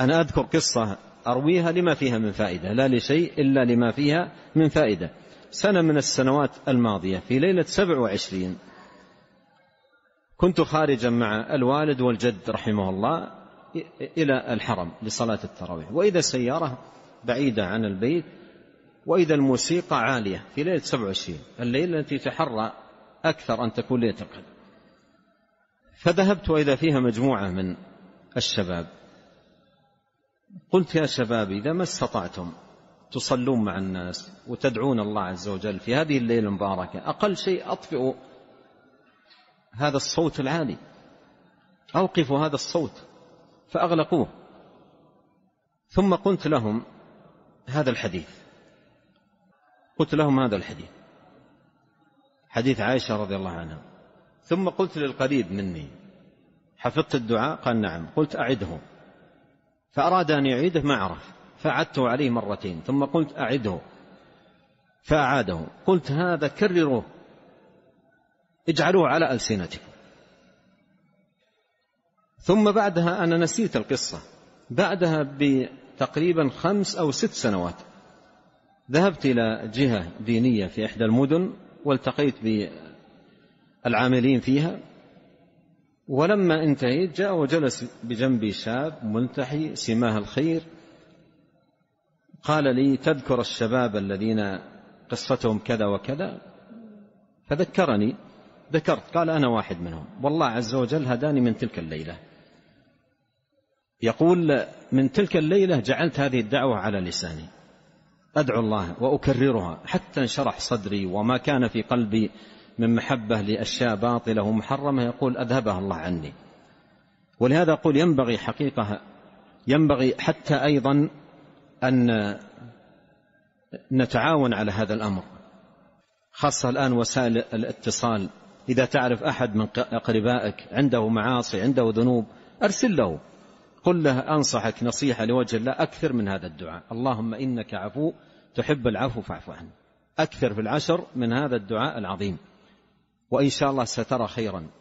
أنا أذكر قصة أرويها لما فيها من فائدة لا لشيء إلا لما فيها من فائدة سنة من السنوات الماضية في ليلة سبع وعشرين كنت خارجا مع الوالد والجد رحمه الله إلى الحرم لصلاة التراويح وإذا السيارة بعيدة عن البيت وإذا الموسيقى عالية في ليلة 27 الليلة التي تحرى أكثر أن تكون ليلة القدر فذهبت وإذا فيها مجموعة من الشباب قلت يا شباب إذا ما استطعتم تصلون مع الناس وتدعون الله عز وجل في هذه الليلة المباركة أقل شيء أطفئوا هذا الصوت العالي أوقفوا هذا الصوت فأغلقوه ثم قلت لهم هذا الحديث قلت لهم هذا الحديث حديث عائشة رضي الله عنها ثم قلت للقريب مني حفظت الدعاء قال نعم قلت أعده فأراد أن يعيده ما عرف فعدته عليه مرتين ثم قلت أعده فأعاده قلت هذا كرروه اجعلوه على ألسنتكم ثم بعدها أنا نسيت القصة بعدها بتقريبا خمس أو ست سنوات ذهبت إلى جهة دينية في إحدى المدن والتقيت بالعاملين فيها ولما انتهيت جاء وجلس بجنبي شاب ملتحي سماه الخير قال لي تذكر الشباب الذين قصتهم كذا وكذا فذكرني ذكرت قال انا واحد منهم والله عز وجل هداني من تلك الليله يقول من تلك الليله جعلت هذه الدعوه على لساني ادعو الله واكررها حتى انشرح صدري وما كان في قلبي من محبة لأشياء باطلة ومحرمة يقول أذهبها الله عني ولهذا أقول ينبغي حقيقة ينبغي حتى أيضا أن نتعاون على هذا الأمر خاصة الآن وسائل الاتصال إذا تعرف أحد من أقربائك عنده معاصي عنده ذنوب أرسل له قل له أنصحك نصيحة لوجه الله أكثر من هذا الدعاء اللهم إنك عفو تحب العفو فاعف عنه أكثر في العشر من هذا الدعاء العظيم وإن شاء الله سترى خيرا